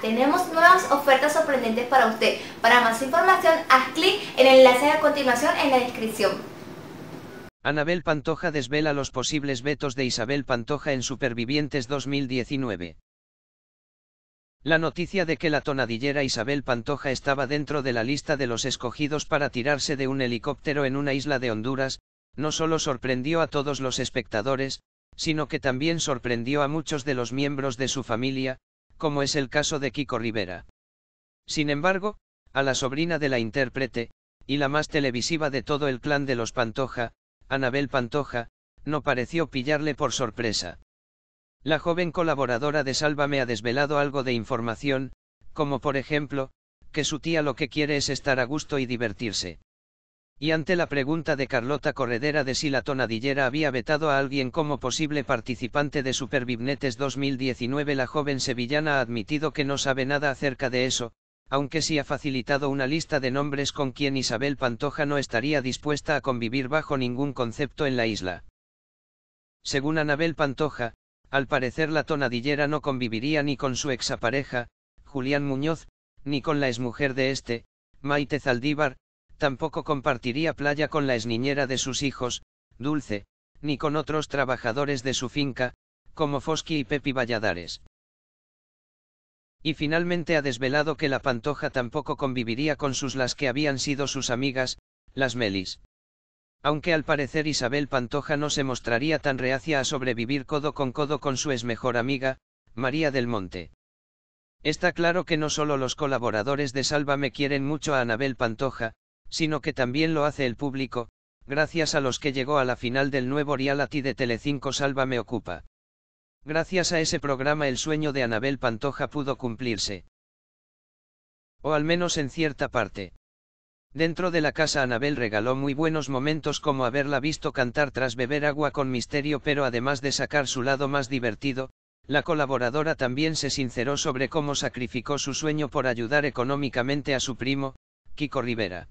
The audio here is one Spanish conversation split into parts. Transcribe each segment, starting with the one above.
tenemos nuevas ofertas sorprendentes para usted. Para más información, haz clic en el enlace a continuación en la descripción. Anabel Pantoja desvela los posibles vetos de Isabel Pantoja en Supervivientes 2019. La noticia de que la tonadillera Isabel Pantoja estaba dentro de la lista de los escogidos para tirarse de un helicóptero en una isla de Honduras, no solo sorprendió a todos los espectadores, sino que también sorprendió a muchos de los miembros de su familia, como es el caso de Kiko Rivera. Sin embargo, a la sobrina de la intérprete, y la más televisiva de todo el clan de los Pantoja, Anabel Pantoja, no pareció pillarle por sorpresa. La joven colaboradora de Sálvame ha desvelado algo de información, como por ejemplo, que su tía lo que quiere es estar a gusto y divertirse. Y ante la pregunta de Carlota Corredera de si la tonadillera había vetado a alguien como posible participante de Supervivnetes 2019, la joven sevillana ha admitido que no sabe nada acerca de eso, aunque sí ha facilitado una lista de nombres con quien Isabel Pantoja no estaría dispuesta a convivir bajo ningún concepto en la isla. Según Anabel Pantoja, al parecer la tonadillera no conviviría ni con su exapareja, Julián Muñoz, ni con la exmujer de este, Maite Zaldívar, tampoco compartiría playa con la esniñera de sus hijos, Dulce, ni con otros trabajadores de su finca, como Fosky y Pepi Valladares. Y finalmente ha desvelado que la Pantoja tampoco conviviría con sus las que habían sido sus amigas, las Melis. Aunque al parecer Isabel Pantoja no se mostraría tan reacia a sobrevivir codo con codo con su ex mejor amiga, María del Monte. Está claro que no solo los colaboradores de Salva me quieren mucho a Anabel Pantoja, sino que también lo hace el público, gracias a los que llegó a la final del nuevo reality de Telecinco Salva me ocupa. Gracias a ese programa el sueño de Anabel Pantoja pudo cumplirse. O al menos en cierta parte. Dentro de la casa Anabel regaló muy buenos momentos como haberla visto cantar tras beber agua con misterio pero además de sacar su lado más divertido, la colaboradora también se sinceró sobre cómo sacrificó su sueño por ayudar económicamente a su primo, Kiko Rivera.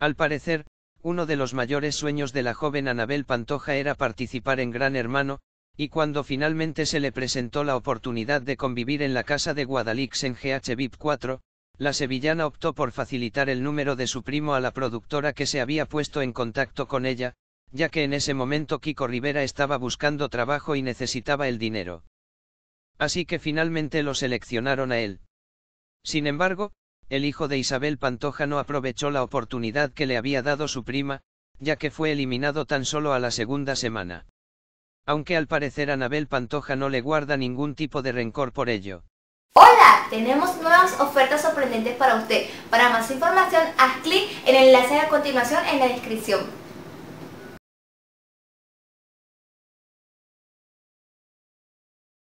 Al parecer, uno de los mayores sueños de la joven Anabel Pantoja era participar en Gran Hermano, y cuando finalmente se le presentó la oportunidad de convivir en la casa de Guadalix en GH VIP 4, la sevillana optó por facilitar el número de su primo a la productora que se había puesto en contacto con ella, ya que en ese momento Kiko Rivera estaba buscando trabajo y necesitaba el dinero. Así que finalmente lo seleccionaron a él. Sin embargo, el hijo de Isabel Pantoja no aprovechó la oportunidad que le había dado su prima, ya que fue eliminado tan solo a la segunda semana. Aunque al parecer Anabel Pantoja no le guarda ningún tipo de rencor por ello. Hola, tenemos nuevas ofertas sorprendentes para usted. Para más información, haz clic en el enlace a continuación en la descripción.